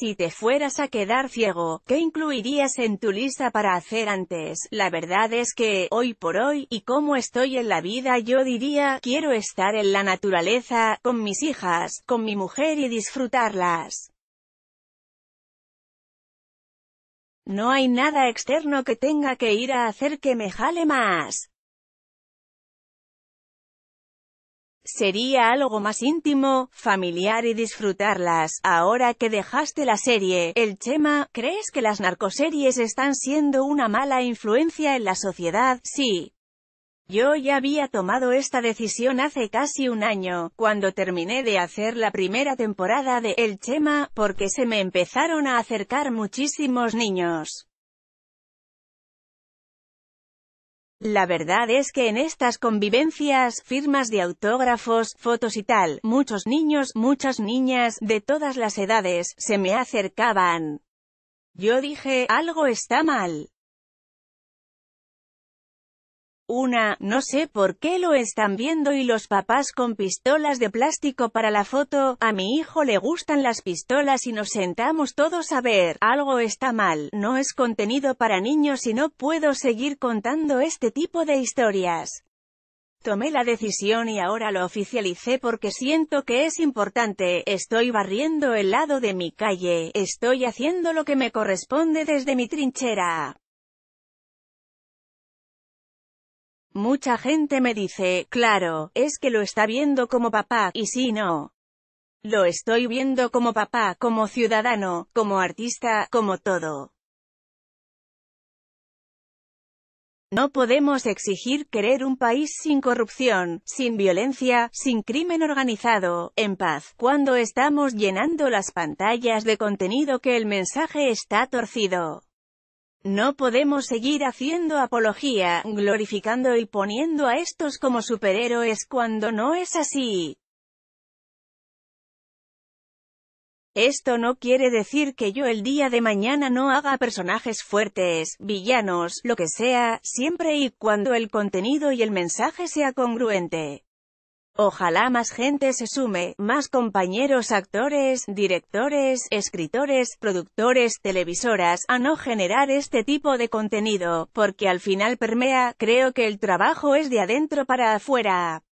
Si te fueras a quedar ciego, ¿qué incluirías en tu lista para hacer antes? La verdad es que, hoy por hoy, y como estoy en la vida yo diría, quiero estar en la naturaleza, con mis hijas, con mi mujer y disfrutarlas. No hay nada externo que tenga que ir a hacer que me jale más. sería algo más íntimo, familiar y disfrutarlas. Ahora que dejaste la serie, el Chema, ¿crees que las narcoseries están siendo una mala influencia en la sociedad? Sí. Yo ya había tomado esta decisión hace casi un año, cuando terminé de hacer la primera temporada de El Chema, porque se me empezaron a acercar muchísimos niños. La verdad es que en estas convivencias, firmas de autógrafos, fotos y tal, muchos niños, muchas niñas, de todas las edades, se me acercaban. Yo dije, algo está mal. Una, no sé por qué lo están viendo y los papás con pistolas de plástico para la foto, a mi hijo le gustan las pistolas y nos sentamos todos a ver, algo está mal, no es contenido para niños y no puedo seguir contando este tipo de historias. Tomé la decisión y ahora lo oficialicé porque siento que es importante, estoy barriendo el lado de mi calle, estoy haciendo lo que me corresponde desde mi trinchera. Mucha gente me dice, claro, es que lo está viendo como papá, y si sí, no. Lo estoy viendo como papá, como ciudadano, como artista, como todo. No podemos exigir querer un país sin corrupción, sin violencia, sin crimen organizado, en paz, cuando estamos llenando las pantallas de contenido que el mensaje está torcido. No podemos seguir haciendo apología, glorificando y poniendo a estos como superhéroes cuando no es así. Esto no quiere decir que yo el día de mañana no haga personajes fuertes, villanos, lo que sea, siempre y cuando el contenido y el mensaje sea congruente. Ojalá más gente se sume, más compañeros actores, directores, escritores, productores, televisoras, a no generar este tipo de contenido, porque al final permea, creo que el trabajo es de adentro para afuera.